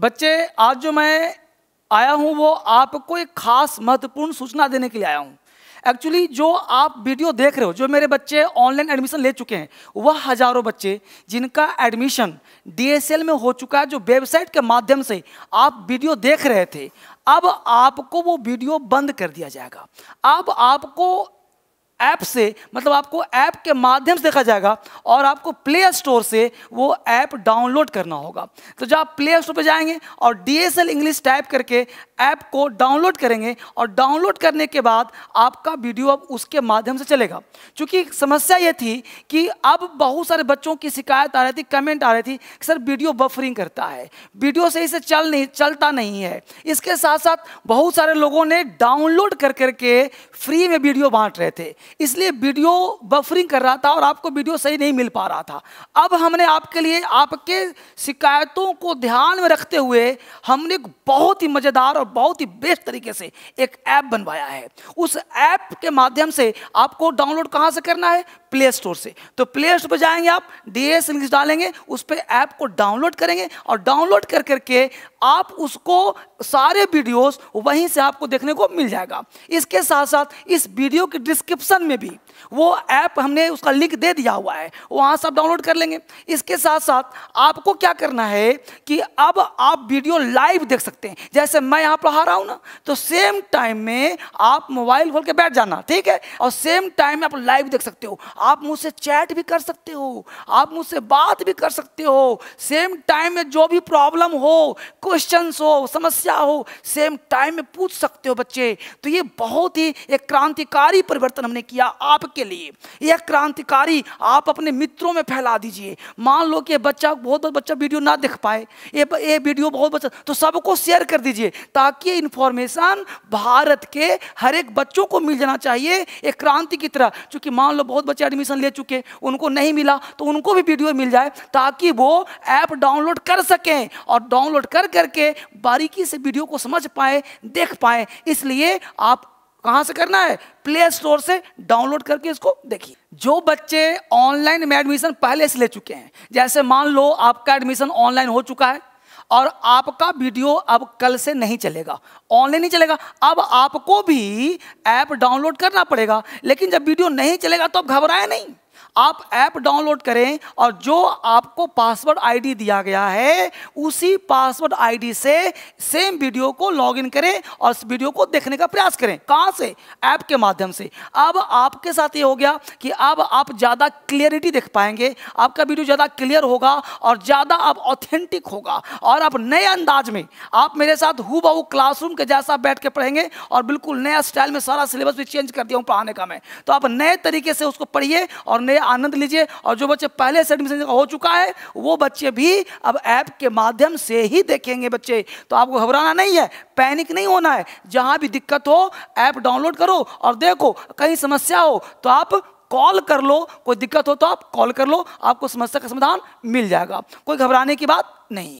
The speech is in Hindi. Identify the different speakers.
Speaker 1: बच्चे आज जो मैं आया हूँ वो आपको एक खास महत्वपूर्ण सूचना देने के लिए आया हूँ एक्चुअली जो आप वीडियो देख रहे हो जो मेरे बच्चे ऑनलाइन एडमिशन ले चुके हैं वह हज़ारों बच्चे जिनका एडमिशन डीएसएल में हो चुका है जो वेबसाइट के माध्यम से आप वीडियो देख रहे थे अब आपको वो वीडियो बंद कर दिया जाएगा अब आपको ऐप से मतलब आपको ऐप के माध्यम से देखा जाएगा और आपको प्ले स्टोर से वो ऐप डाउनलोड करना होगा तो जब आप प्ले स्टोर पर जाएंगे और D S L English type करके ऐप को डाउनलोड करेंगे और डाउनलोड करने के बाद आपका वीडियो अब उसके माध्यम से चलेगा क्योंकि समस्या ये थी कि अब बहुत सारे बच्चों की शिकायत आ रही थी कमेंट आ रही थी कि सर वीडियो बफरिंग करता है वीडियो सही से चल नहीं चलता नहीं है इसके साथ साथ बहुत सारे लोगों ने डाउनलोड कर करके फ्री में वीडियो बांट रहे थे इसलिए वीडियो बफरिंग कर रहा था और आपको वीडियो सही नहीं मिल पा रहा था अब हमने आपके लिए आपके शिकायतों को ध्यान में रखते हुए हमने बहुत ही मज़ेदार और बहुत ही बेस्ट तरीके से एक ऐप बनवाया है उस ऐप के माध्यम से आपको डाउनलोड कहाँ से करना है प्ले स्टोर से तो प्ले स्टोर पर जाएंगे आप डी एस इंग्लिश डालेंगे उस पर ऐप को डाउनलोड करेंगे और डाउनलोड कर करके आप उसको सारे वीडियोस वहीं से आपको देखने को मिल जाएगा इसके साथ साथ इस वीडियो के डिस्क्रिप्शन में भी वो ऐप हमने उसका लिंक दे दिया हुआ है वहाँ से आप डाउनलोड कर लेंगे इसके साथ साथ आपको क्या करना है कि अब आप वीडियो लाइव देख सकते हैं जैसे मैं यहाँ पढ़ा रहा हूँ ना तो सेम टाइम में आप मोबाइल खोल के बैठ जाना ठीक है और सेम टाइम में आप लाइव देख सकते हो आप मुझसे चैट भी कर सकते हो आप मुझसे बात भी कर सकते हो सेम टाइम में जो भी प्रॉब्लम हो क्वेश्चन हो समस्या हो सेम टाइम में पूछ सकते हो बच्चे तो ये बहुत ही एक क्रांतिकारी परिवर्तन हमने किया आपके लिए यह क्रांतिकारी आप अपने मित्रों में फैला दीजिए मान लो कि बच्चा बहुत बहुत बच्चा वीडियो ना देख पाए ये ये वीडियो बहुत बच्चा तो सबको शेयर कर दीजिए ताकि ये इन्फॉर्मेशन भारत के हर एक बच्चों को मिल जाना चाहिए एक क्रांति की तरह क्योंकि मान लो बहुत बच्चे एडमिशन ले चुके उनको नहीं मिला तो उनको भी वीडियो मिल जाए ताकि वो ऐप डाउनलोड कर सकें और डाउनलोड कर करके बारीकी से वीडियो को समझ पाए देख पाए इसलिए आप कहाँ से करना है प्ले स्टोर से डाउनलोड करके इसको देखिए जो बच्चे ऑनलाइन में एडमिशन पहले से ले चुके हैं जैसे मान लो आपका एडमिशन ऑनलाइन हो चुका है और आपका वीडियो अब कल से नहीं चलेगा ऑनलाइन नहीं चलेगा अब आपको भी ऐप डाउनलोड करना पड़ेगा लेकिन जब वीडियो नहीं चलेगा तो आप घबराए नहीं आप ऐप डाउनलोड करें और जो आपको पासवर्ड आईडी दिया गया है उसी पासवर्ड आईडी से सेम वीडियो को लॉगिन करें और उस वीडियो को देखने का प्रयास करें कहाँ से ऐप के माध्यम से अब आपके साथ ये हो गया कि अब आप ज़्यादा क्लियरिटी देख पाएंगे आपका वीडियो ज़्यादा क्लियर होगा और ज़्यादा आप ऑथेंटिक होगा और आप नए अंदाज में आप मेरे साथ हु बहु क्लासरूम के जैसा बैठ के पढ़ेंगे और बिल्कुल नया स्टाइल में सारा सिलेबस भी चेंज कर दिया हूँ पढ़ाने का मैं तो आप नए तरीके से उसको पढ़िए और नए आनंद लीजिए और जो बच्चे पहले से एडमिशन हो चुका है वो बच्चे भी अब ऐप के माध्यम से ही देखेंगे बच्चे तो आपको घबराना नहीं है पैनिक नहीं होना है जहाँ भी दिक्कत हो ऐप डाउनलोड करो और देखो कहीं समस्या हो तो आप कॉल कर लो कोई दिक्कत हो तो आप कॉल कर लो आपको समस्या का समाधान मिल जाएगा कोई घबराने की बात नहीं